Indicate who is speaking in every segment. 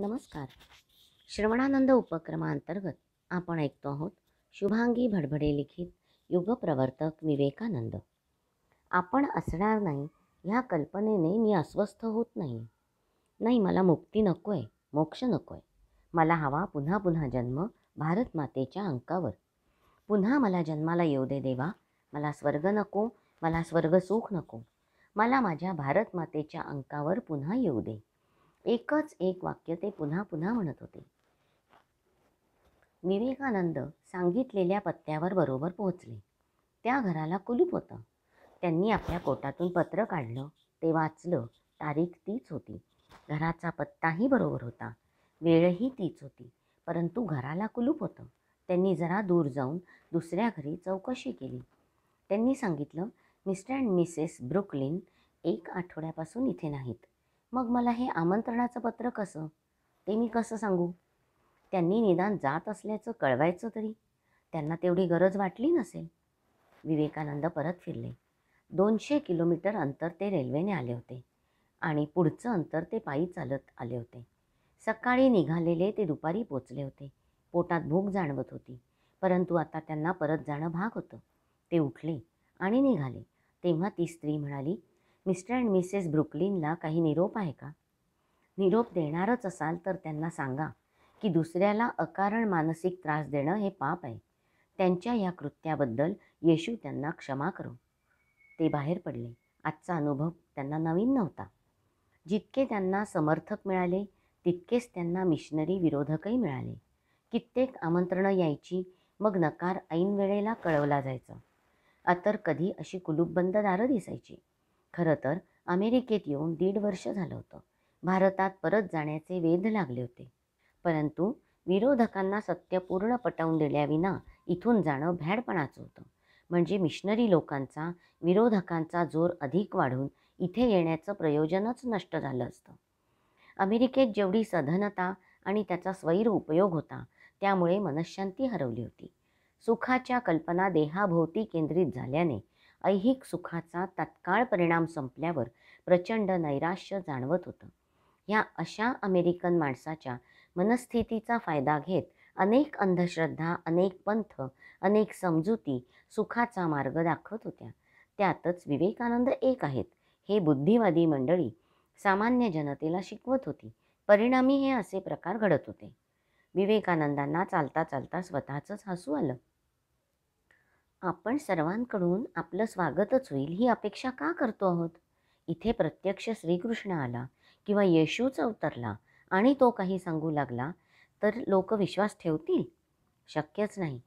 Speaker 1: नमस्कार श्रवणानंद उपक्रमाअंतर्गत आपण ऐकतो आहोत शुभांगी भडभडे लिखित युगप्रवर्तक विवेकानंद आपण असणार नाही ह्या कल्पनेने मी अस्वस्थ होत नाही नाही मला मुक्ती नको आहे मोक्ष नको आहे मला हवा पुन्हा पुन्हा जन्म भारत मातेच्या अंकावर पुन्हा मला जन्माला येऊ दे देवा मला स्वर्ग नको मला स्वर्ग सुख नको मला माझ्या भारत मातेच्या अंकावर पुन्हा येऊ दे एकच एक वाक्य ते पुन्हा पुन्हा म्हणत होते विवेकानंद सांगितलेल्या पत्त्यावर बरोबर पोहोचले त्या घराला कुलूप होतं त्यांनी आपल्या कोटातून पत्र काढलं ते वाचलं तारीख तीच होती घराचा पत्ताही बरोबर होता वेळही तीच होती परंतु घराला कुलूप होतं त्यांनी जरा दूर जाऊन दुसऱ्या घरी चौकशी केली त्यांनी सांगितलं मिस्टर अँड मिसेस ब्रुकलिन एक आठवड्यापासून इथे नाहीत मग मला हे आमंत्रणाचं पत्र कसं ते मी कसं सांगू त्यांनी निदान जात असल्याचं कळवायचं तरी त्यांना तेवढी गरज वाटली नसेल विवेकानंद परत फिरले दोनशे किलोमीटर अंतर ते रेल्वेने आले होते आणि पुढचं अंतर ते पायी चालत आले होते सकाळी निघालेले ते दुपारी पोचले होते पोटात भूक जाणवत होती परंतु आता त्यांना परत जाणं भाग होतं ते उठले आणि निघाले तेव्हा ती स्त्री म्हणाली मिस्टर अँड मिसेस ब्रुकलिनला काही निरोप आहे का निरोप देणारच असाल तर त्यांना सांगा की दुसऱ्याला अकारण मानसिक त्रास देणं हे पाप आहे त्यांच्या या कृत्याबद्दल येशू त्यांना क्षमा करू ते बाहेर पडले आजचा अनुभव त्यांना नवीन नव्हता जितके त्यांना समर्थक मिळाले तितकेच त्यांना मिशनरी विरोधकही मिळाले कित्येक आमंत्रणं यायची मग नकार ऐन वेळेला कळवला जायचं अतर कधी अशी कुलूपबंद दारं दिसायची खरं तर अमेरिकेत येऊन दीड वर्ष झालं होतं भारतात परत जाण्याचे वेध लागले होते परंतु विरोधकांना सत्य पूर्ण पटवून दिल्याविना इथून जाणं भॅडपणाचं होतं म्हणजे मिशनरी लोकांचा विरोधकांचा जोर अधिक वाढून इथे येण्याचं प्रयोजनच नष्ट झालं असतं अमेरिकेत जेवढी सधनता आणि त्याचा स्वैर उपयोग होता त्यामुळे मनशांती हरवली होती सुखाच्या कल्पना देहाभोवती केंद्रित झाल्याने ऐहिक सुखाचा तत्काळ परिणाम संपल्यावर प्रचंड नैराश्य जाणवत होतं ह्या अशा अमेरिकन माणसाच्या मनस्थितीचा फायदा घेत अनेक अंधश्रद्धा अनेक पंथ अनेक समजुती सुखाचा मार्ग दाखवत होत्या त्यातच विवेकानंद एक आहेत हे बुद्धिवादी मंडळी सामान्य जनतेला शिकवत होती परिणामी हे असे प्रकार घडत होते विवेकानंदांना चालता चालता स्वतःचंच हसू आलं आपण सर्वांकडून आपलं स्वागतच होईल ही अपेक्षा का करतो आहोत इथे प्रत्यक्ष श्रीकृष्ण आला किंवा येशूच अवतरला आणि तो काही सांगू लागला तर लोक विश्वास ठेवतील शक्यच नाही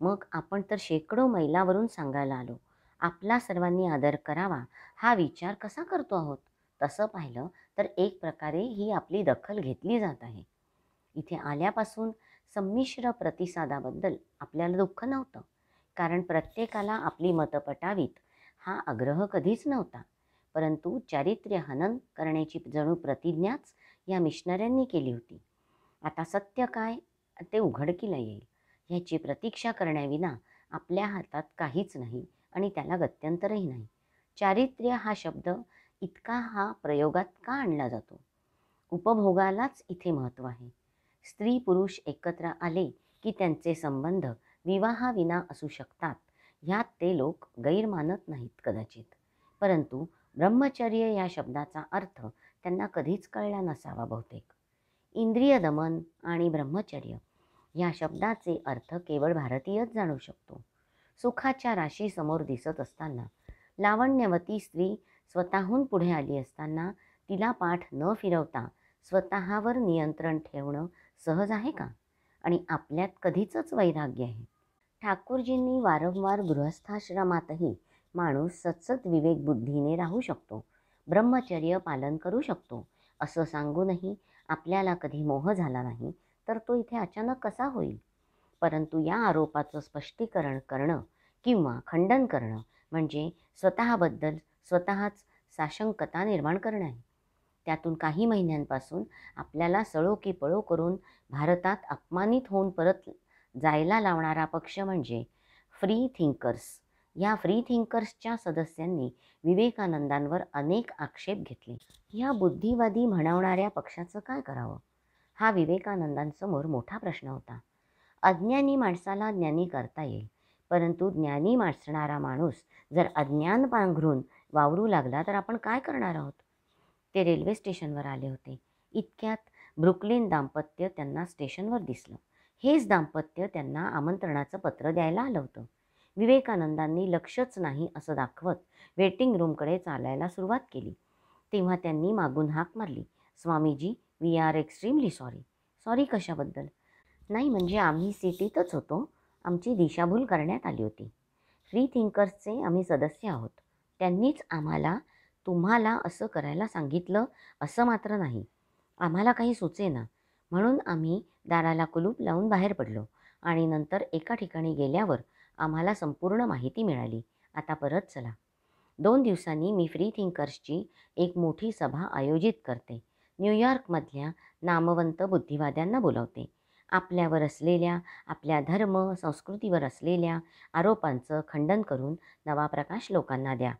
Speaker 1: मग आपण तर शेकडो मैलावरून सांगायला आलो आपला सर्वांनी आदर करावा हा विचार कसा करतो आहोत तसं पाहिलं तर एक प्रकारे ही आपली दखल घेतली जात आहे इथे आल्यापासून संमिश्र प्रतिसादाबद्दल आपल्याला दुःख नव्हतं कारण प्रत्येकाला आपली मतं पटावीत हा आग्रह कधीच नव्हता परंतु चारित्र्य हनन करण्याची जणू प्रतिज्ञाच या मिशनऱ्यांनी केली होती आता सत्य काय ते उघडकीला येईल ह्याची प्रतीक्षा करण्याविना आपल्या हातात काहीच नाही आणि त्याला गत्यंतरही नाही चारित्र्य हा शब्द इतका हा प्रयोगात का आणला जातो उपभोगालाच इथे महत्त्व आहे स्त्री पुरुष एकत्र आले की त्यांचे संबंध विवाहाविना असू शकतात ह्यात ते लोक गैरमानत नाहीत कदाचित परंतु ब्रह्मचर्य या शब्दाचा अर्थ त्यांना कधीच कळला नसावा बहुतेक इंद्रिय दमन आणि ब्रह्मचर्य या शब्दाचे अर्थ केवळ भारतीयच जाणू शकतो सुखाच्या राशीसमोर दिसत असताना लावण्यवती स्त्री स्वतःहून पुढे आली असताना तिला पाठ न फिरवता स्वतःवर नियंत्रण ठेवणं सहज आहे का आणि आपल्यात कधीच वैराग्य आहे ठाकूरजींनी वारंवार गृहस्थाश्रमातही माणूस सतसत विवेकबुद्धीने राहू शकतो ब्रह्मचर्य पालन करू शकतो असं सांगूनही आपल्याला कधी मोह झाला नाही तर तो इथे अचानक कसा होईल परंतु या आरोपाचं स्पष्टीकरण करणं किंवा खंडन करणं म्हणजे स्वतःबद्दल स्वतःच साशंकता निर्माण करणं आहे त्यातून काही महिन्यांपासून आपल्याला सळो की पळो करून भारतात अपमानित होऊन परत जायला लावणारा पक्ष म्हणजे फ्री थिंकर्स या फ्री थिंकर्सच्या सदस्यांनी विवेकानंदांवर अनेक आक्षेप घेतले या बुद्धिवादी म्हणवणाऱ्या पक्षाचं काय करावं हा विवेकानंदांसमोर मोठा प्रश्न होता अज्ञानी माणसाला ज्ञानी करता येईल परंतु ज्ञानी माणसणारा माणूस जर अज्ञान पांघरून वावरू लागला तर आपण काय करणार आहोत ते रेल्वे स्टेशनवर आले होते इतक्यात ब्रुकलिन दाम्पत्य त्यांना स्टेशनवर दिसलं हेच दाम्पत्य त्यांना आमंत्रणाचं पत्र द्यायला आलं होतं विवेकानंदांनी लक्षच नाही असं दाखवत वेटिंग रूमकडे चालायला सुरुवात केली तेव्हा त्यांनी मागून हाक मारली Swamiji we are extremely sorry sorry कशाबद्दल नाही म्हणजे आम्ही सिटीतच होतो आमची दिशाभूल करण्यात आली होती फ्री थिंकर्सचे आम्ही सदस्य आहोत त्यांनीच आम्हाला तुम्हाला असं करायला सांगितलं असं मात्र नाही आम्हाला काही सुचे ना म्हणून आम्ही दाराला कुलूप लावून बाहेर पडलो आणि नंतर एका ठिकाणी गेल्यावर आम्हाला संपूर्ण माहिती मिळाली आता परत चला दोन दिवसांनी मी फ्री थिंकर्सची एक मोठी सभा आयोजित करते न्यूयॉर्कमधल्या नामवंत बुद्धिवाद्यांना बोलावते आपल्यावर असलेल्या आपल्या धर्म संस्कृतीवर असलेल्या आरोपांचं खंडन करून नवा प्रकाश लोकांना द्या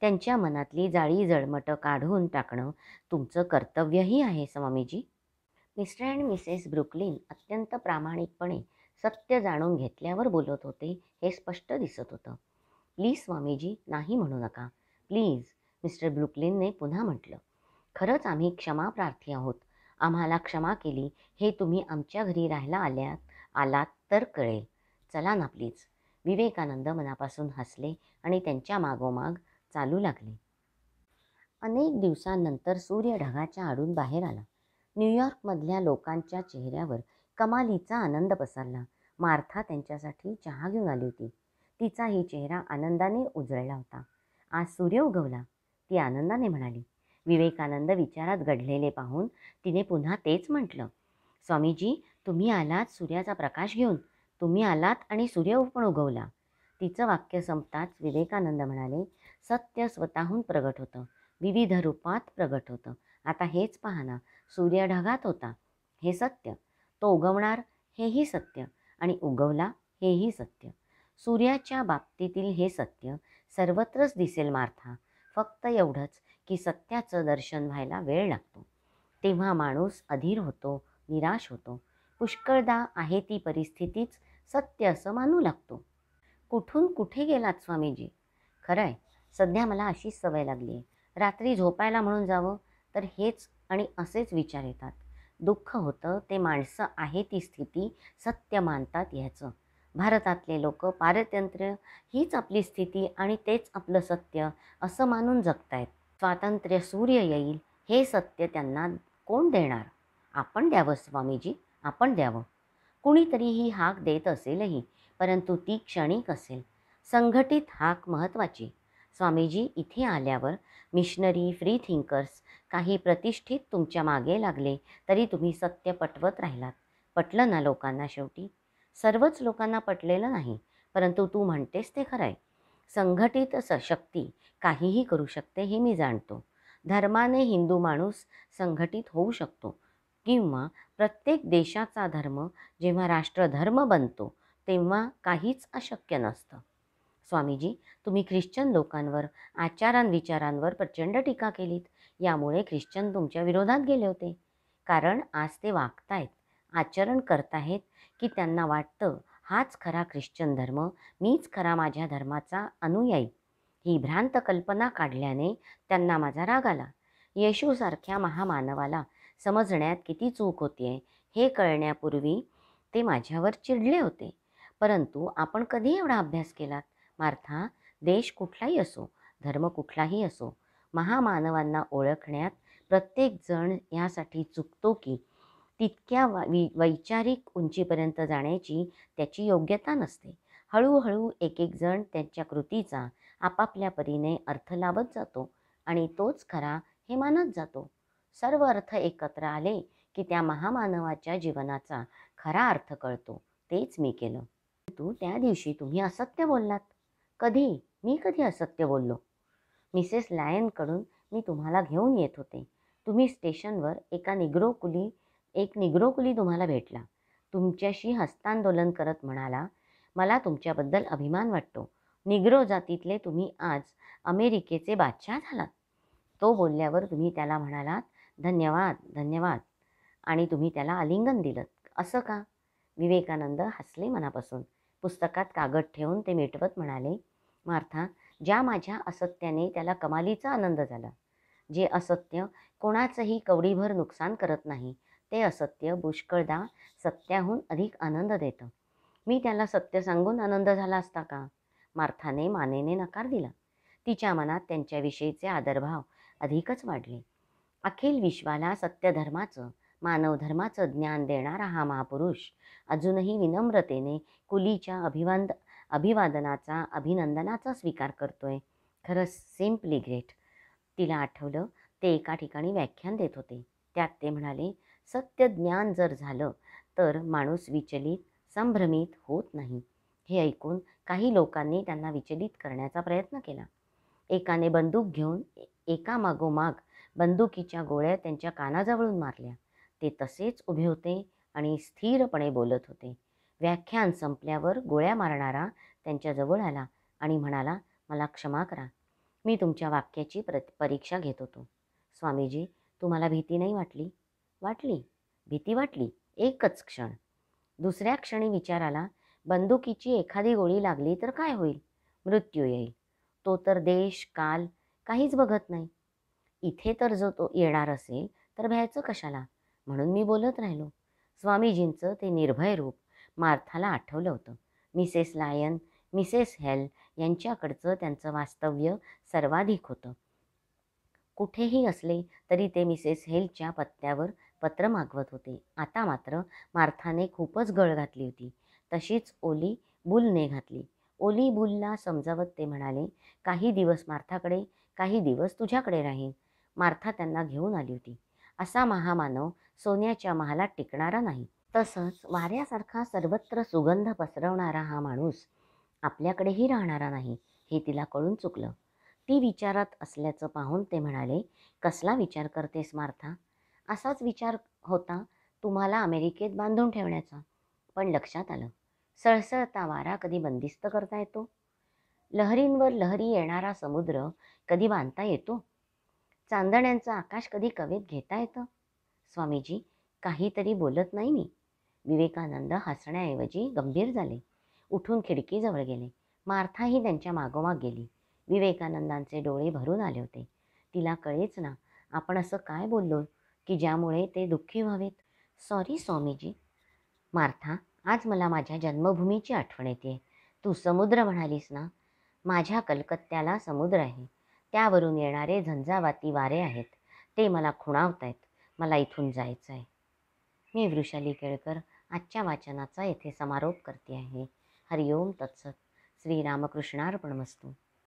Speaker 1: त्यांच्या मनातली जाळी जळमटं काढून टाकणं तुमचं कर्तव्यही आहे Swamiji Mr and Mrs Brooklyn अत्यंत प्रामाणिकपणे सत्य जाणून घेतल्यावर बोलत होते हे स्पष्ट दिसत होतं प्लीज स्वामीजी नाही म्हणू नका प्लीज मिस्टर ब्रुकलिनने पुन्हा म्हटलं खरंच आम्ही क्षमाप्रार्थी आहोत आम्हाला क्षमा केली हे तुम्ही आमच्या घरी राहायला आल्यात आलात तर कळेल चला ना प्लीज विवेकानंद मनापासून हसले आणि त्यांच्या मागोमाग चालू लागले अनेक दिवसांनंतर सूर्य ढगाच्या आडून बाहेर आला न्यूयॉर्कमधल्या लोकांच्या चेहऱ्यावर कमालीचा आनंद पसरला मार्था त्यांच्यासाठी चहा घेऊन आली होती तिचाही चेहरा आनंदाने उजळला होता आज सूर्य उगवला ती आनंदाने म्हणाली विवेकानंद विचारात घडलेले पाहून तिने पुन्हा तेच म्हटलं स्वामीजी तुम्ही आलात सूर्याचा प्रकाश घेऊन तुम्ही आलात आणि सूर्य पण उगवला तिचं वाक्य संपताच विवेकानंद म्हणाले सत्य स्वतःहून प्रगट होतं विविध रूपात प्रगट होतं आता हेच पाहना सूर्य ढगात होता हे सत्य तो उगवणार हेही सत्य आणि उगवला हेही सत्य सूर्याच्या बाबतीतील हे सत्य सर्वत्रच दिसेल मार्था फक्त एवढंच की सत्याचं दर्शन व्हायला वेळ लागतो तेव्हा माणूस अधीर होतो निराश होतो पुष्कळदा आहे ती परिस्थितीच सत्य असं मानू लागतो कुठून कुठे गेलात स्वामीजी खरं आहे सध्या मला अशीच सवय लागली आहे रात्री झोपायला म्हणून जावं तर हेच आणि असेच विचार येतात दुःख होतं ते माणसं आहे ती स्थिती सत्य मानतात ह्याचं भारतातले लोक पारतंत्र्य हीच आपली स्थिती आणि तेच आपलं सत्य असं मानून जगतायत स्वातंत्र्य सूर्य येईल हे सत्य त्यांना कोण देणार आपण द्यावं स्वामीजी आपण द्यावं कुणीतरी ही हाक देत असेलही परंतु ती क्षणिक असेल संघटित हाक महत्त्वाची स्वामीजी इथे आल्यावर मिशनरी फ्री थिंकर्स काही प्रतिष्ठित तुमच्या मागे लागले तरी तुम्ही सत्य पटवत राहिलात पटलं ना लोकांना शेवटी सर्वच लोकांना पटलेलं नाही परंतु तू म्हणतेस ते खरं आहे संघटित स शक्ती काहीही करू शकते हे मी जाणतो धर्माने हिंदू माणूस संघटित होऊ शकतो किंवा प्रत्येक देशाचा धर्म जेव्हा राष्ट्रधर्म बनतो तेव्हा काहीच अशक्य नसतं स्वामीजी तुम्ही ख्रिश्चन लोकांवर आचारांविचारांवर प्रचंड टीका केलीत यामुळे ख्रिश्चन तुमच्या विरोधात गेले होते कारण आज ते वागतायत आचरण करताहेत की त्यांना वाटतं हाच खरा ख्रिश्चन धर्म मीच खरा माझ्या धर्माचा अनुयायी ही भ्रांत कल्पना काढल्याने त्यांना माझा राग आला येशूसारख्या महामानवाला समजण्यात किती चूक आहे हे कळण्यापूर्वी ते माझ्यावर चिडले होते परंतु आपण कधी एवढा अभ्यास केलात मार्था देश कुठलाही असो धर्म कुठलाही असो महामानवांना ओळखण्यात प्रत्येकजण यासाठी चुकतो की तितक्या वैचारिक उंचीपर्यंत जाण्याची त्याची योग्यता नसते हळूहळू एक एक जण त्यांच्या कृतीचा आपापल्या परीने अर्थ लावत जातो आणि तोच खरा हे मानत जातो सर्व अर्थ एकत्र आले की त्या महामानवाच्या जीवनाचा खरा अर्थ कळतो तेच मी केलं परंतु त्या दिवशी तुम्ही असत्य बोललात कधी मी कधी असत्य बोललो मिसेस लायनकडून मी तुम्हाला घेऊन येत होते तुम्ही स्टेशनवर एका निग्रो कुली एक निग्रो कुली तुम्हाला भेटला तुमच्याशी हस्तांदोलन करत म्हणाला मला तुमच्याबद्दल अभिमान वाटतो निग्रो जातीतले तुम्ही आज अमेरिकेचे बादशाह झालात तो बोलल्यावर तुम्ही त्याला म्हणालात धन्यवाद धन्यवाद आणि तुम्ही त्याला आलिंगन दिलं असं का विवेकानंद हसले मनापासून पुस्तकात कागद ठेवून ते मिटवत म्हणाले मार्था ज्या माझ्या असत्याने त्याला कमालीचा आनंद झाला जे असत्य कोणाचंही कवडीभर नुकसान करत नाही ते असत्य पुष्कळदा सत्याहून अधिक आनंद देतं मी त्याला सत्य सांगून आनंद झाला असता का मार्थाने मानेने नकार दिला तिच्या मनात त्यांच्याविषयीचे आदरभाव अधिकच वाढले अखिल विश्वाला सत्यधर्माचं मानवधर्माचं ज्ञान देणारा हा महापुरुष अजूनही विनम्रतेने कुलीच्या अभिवाद अभिवादनाचा अभिनंदनाचा स्वीकार करतोय खरंच सिम्पली ग्रेट तिला आठवलं ते एका ठिकाणी व्याख्यान देत होते त्यात ते म्हणाले सत्य ज्ञान जर झालं तर माणूस विचलित संभ्रमित होत नाही हे ऐकून काही लोकांनी त्यांना विचलित करण्याचा प्रयत्न केला एकाने बंदूक घेऊन एकामागोमाग बंदुकीच्या गोळ्या त्यांच्या कानाजवळून मारल्या ते तसेच उभे होते आणि स्थिरपणे बोलत होते व्याख्यान संपल्यावर गोळ्या मारणारा त्यांच्याजवळ आला आणि म्हणाला मला क्षमा करा मी तुमच्या वाक्याची प्र परीक्षा घेत होतो स्वामीजी तुम्हाला भीती नाही वाटली वाटली भीती वाटली एकच क्षण दुसऱ्या क्षणी विचार आला बंदुकीची एखादी गोळी लागली तर काय होईल मृत्यू येईल तो तर देश काल काहीच बघत नाही इथे तर जो तो येणार असेल तर भ्यायचं कशाला म्हणून मी बोलत राहिलो स्वामीजींचं ते निर्भय रूप मार्थाला आठवलं होतं मिसेस लायन मिसेस हेल यांच्याकडचं त्यांचं वास्तव्य सर्वाधिक होतं कुठेही असले तरी ते मिसेस हेलच्या पत्त्यावर पत्र मागवत होते आता मात्र मार्थाने खूपच गळ घातली होती तशीच ओली बुलने घातली ओली बुलला समजावत ते म्हणाले काही दिवस मार्थाकडे काही दिवस तुझ्याकडे राहील मार्था त्यांना घेऊन आली होती असा महामानव सोन्याच्या महालात टिकणारा नाही तसंच वाऱ्यासारखा सर्वत्र सुगंध पसरवणारा हा माणूस आपल्याकडेही राहणारा नाही हे तिला कळून चुकलं ती विचारात असल्याचं पाहून ते म्हणाले कसला विचार करते स्मार्था असाच विचार होता तुम्हाला अमेरिकेत बांधून ठेवण्याचा पण लक्षात आलं सळसळता वारा कधी बंदिस्त करता येतो लहरींवर लहरी येणारा समुद्र कधी बांधता येतो चांदण्यांचं आकाश कधी कवेत घेता येतं स्वामीजी काहीतरी बोलत नाही मी विवेकानंद हसण्याऐवजी गंभीर झाले उठून खिडकीजवळ गेले ही त्यांच्या मागोमाग गेली विवेकानंदांचे डोळे भरून आले होते तिला कळेच ना आपण असं काय बोललो की ज्यामुळे ते दुःखी व्हावेत सॉरी स्वामीजी मार्था आज मला माझ्या जन्मभूमीची आठवण येते तू समुद्र म्हणालीस ना माझ्या कलकत्त्याला समुद्र आहे त्यावरून येणारे झंझावाती वारे आहेत ते मला खुणावत आहेत मला इथून जायचं आहे मी वृषाली केळकर आजच्या वाचनाचा येथे समारोप करते आहे हरिओम तत्सत श्रीरामकृष्णार्पण वस्तू